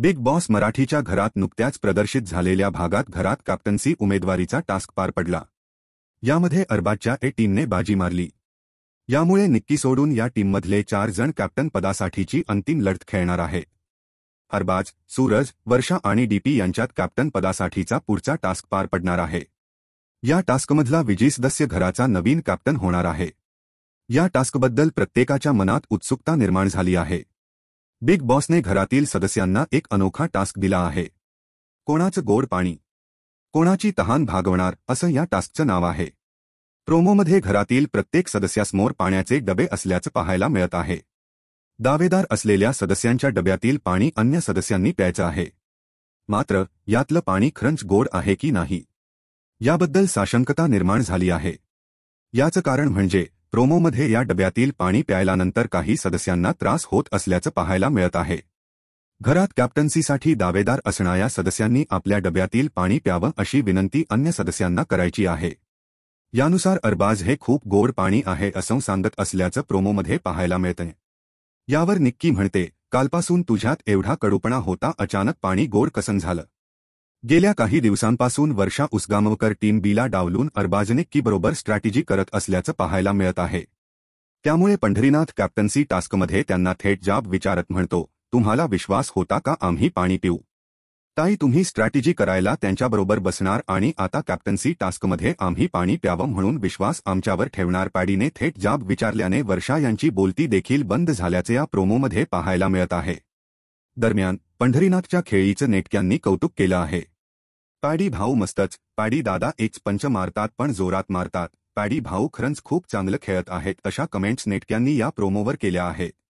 big boss मराठीच्या घरात नुकत्याच प्रदर्शित झालेल्या भागात घरात कॅप्टन्सी उमेदवारीचा टास्क पार पडला यामध्ये अरबाजच्या ए टीमने बाजी मारली यामुळे निक्की सोडून या टीममधले चार जण कॅप्टन पदासाठीची अंतिम लढत खेळणार आहे अरबाज सूरज वर्षा आणि डीपी यांच्यात कॅप्टन पदासाठीचा पुढचा टास्क पार पडणार आहे या टास्कमधला विजयी सदस्य घराचा नवीन कॅप्टन होणार आहे या टास्कबद्दल प्रत्येकाच्या मनात उत्सुकता निर्माण झाली आहे बिग बॉसने घरातील सदस्यांना एक अनोखा टास्क दिला आहे कोणाचं गोड पाणी कोणाची तहान भागवणार असं या टास्कचं नाव आहे प्रोमोमध्ये घरातील प्रत्येक सदस्यासमोर पाण्याचे डबे असल्याचं पाहायला मिळत आहे दावेदार असलेल्या सदस्यांच्या डब्यातील पाणी अन्य सदस्यांनी प्यायचं आहे मात्र यातलं पाणी खरंच गोड आहे की नाही याबद्दल साशंकता निर्माण झाली आहे याचं कारण म्हणजे प्रोमोमध्ये या डब्यातील पाणी प्यायल्यानंतर काही सदस्यांना त्रास होत असल्याचं पाहायला मिळत आहे घरात कॅप्टन्सीसाठी दावेदार असणाऱ्या सदस्यांनी आपल्या डब्यातील पाणी प्यावं अशी विनंती अन्य सदस्यांना करायची आहे यानुसार अरबाज हे खूप गोड पाणी आहे असं सांगत असल्याचं प्रोमोमध्ये पाहायला मिळतंय यावर निक्की म्हणते कालपासून तुझ्यात एवढा कडूपणा होता अचानक पाणी गोड कसन झालं गेल्या काही दिवसांपासून वर्षा उसगामवकर टीम बीला डावलून बरोबर स्ट्रॅटेजी करत असल्याचं पाहायला मिळत आहे त्यामुळे पंढरीनाथ कॅप्टन्सी टास्कमध्ये त्यांना थेट जाब विचारत म्हणतो तुम्हाला विश्वास होता का आम्ही पाणी पिऊ ताई तुम्ही स्ट्रॅटेजी करायला त्यांच्याबरोबर बसणार आणि आता कॅप्टन्सी टास्कमध्ये आम्ही पाणी प्यावं म्हणून विश्वास आमच्यावर ठेवणार पॅडीने थेट जाब विचारल्याने वर्षा यांची बोलती देखील बंद झाल्याचे या प्रोमोमध्ये पाहायला मिळत आहे दरम्यान पंढरीनाथच्या खेळीचं नेटक्यांनी कौतुक केलं आहे पॅडी भाऊ मस्तच पॅडी दादा एक पंच मारतात पण जोरात मारतात पॅडी भाऊ खरंच खूप चांगलं खेळत आहेत अशा कमेंट्स नेटक्यांनी या प्रोमोवर केल्या आहेत